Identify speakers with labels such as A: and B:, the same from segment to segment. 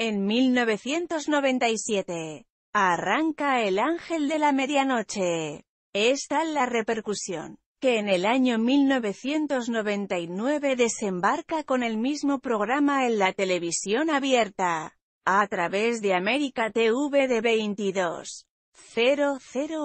A: En 1997, arranca El Ángel de la Medianoche. Es tal la repercusión, que en el año 1999 desembarca con el mismo programa en la televisión abierta, a través de América TV de 22. 00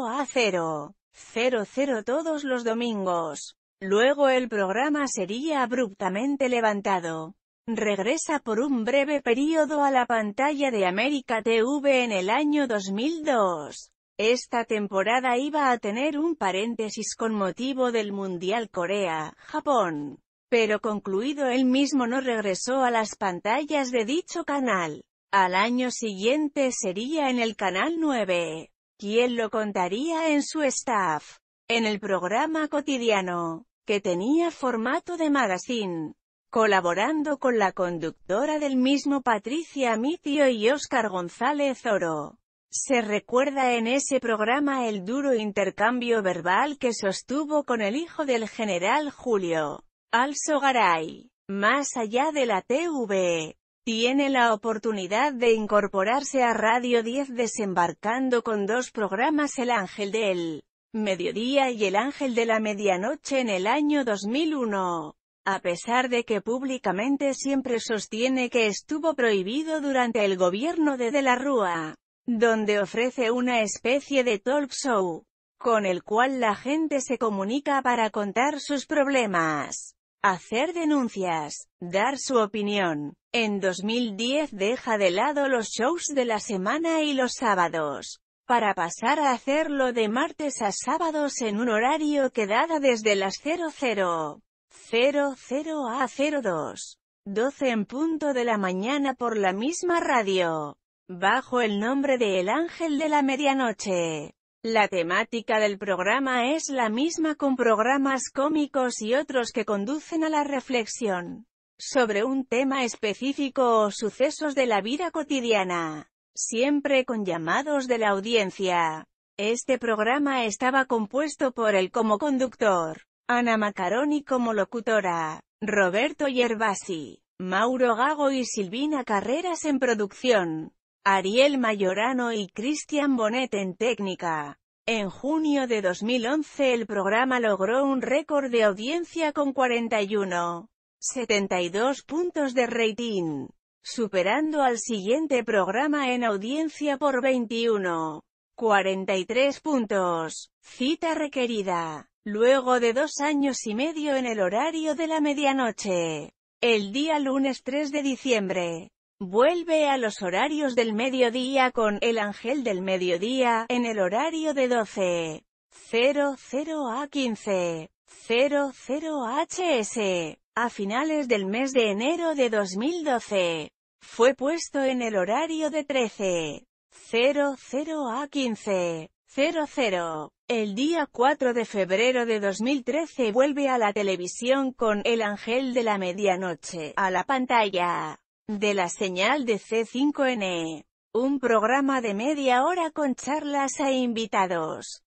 A: a 0. 00 todos los domingos. Luego el programa sería abruptamente levantado. Regresa por un breve periodo a la pantalla de América TV en el año 2002. Esta temporada iba a tener un paréntesis con motivo del Mundial Corea-Japón, pero concluido él mismo no regresó a las pantallas de dicho canal. Al año siguiente sería en el Canal 9. ¿Quién lo contaría en su staff? En el programa cotidiano, que tenía formato de magazine colaborando con la conductora del mismo Patricia Mitio y Óscar González Oro. Se recuerda en ese programa el duro intercambio verbal que sostuvo con el hijo del general Julio Alzogaray. Más allá de la TV, tiene la oportunidad de incorporarse a Radio 10 desembarcando con dos programas El Ángel del Mediodía y El Ángel de la Medianoche en el año 2001 a pesar de que públicamente siempre sostiene que estuvo prohibido durante el gobierno de De la Rúa, donde ofrece una especie de talk show, con el cual la gente se comunica para contar sus problemas, hacer denuncias, dar su opinión. En 2010 deja de lado los shows de la semana y los sábados, para pasar a hacerlo de martes a sábados en un horario que dada desde las 00. 00 a 02. 12 en punto de la mañana por la misma radio. Bajo el nombre de El Ángel de la Medianoche. La temática del programa es la misma con programas cómicos y otros que conducen a la reflexión sobre un tema específico o sucesos de la vida cotidiana, siempre con llamados de la audiencia. Este programa estaba compuesto por el como conductor, Ana Macaroni como locutora, Roberto Yerbasi, Mauro Gago y Silvina Carreras en producción, Ariel Mayorano y Cristian Bonet en técnica. En junio de 2011 el programa logró un récord de audiencia con 41.72 puntos de rating, superando al siguiente programa en audiencia por 21.43 puntos. Cita requerida. Luego de dos años y medio en el horario de la medianoche. El día lunes 3 de diciembre. Vuelve a los horarios del mediodía con El Ángel del Mediodía, en el horario de 12.00 a 15.00 HS. A finales del mes de enero de 2012. Fue puesto en el horario de 13.00 a 15.00 el día 4 de febrero de 2013 vuelve a la televisión con El Ángel de la Medianoche, a la pantalla de la señal de C5N. Un programa de media hora con charlas e invitados.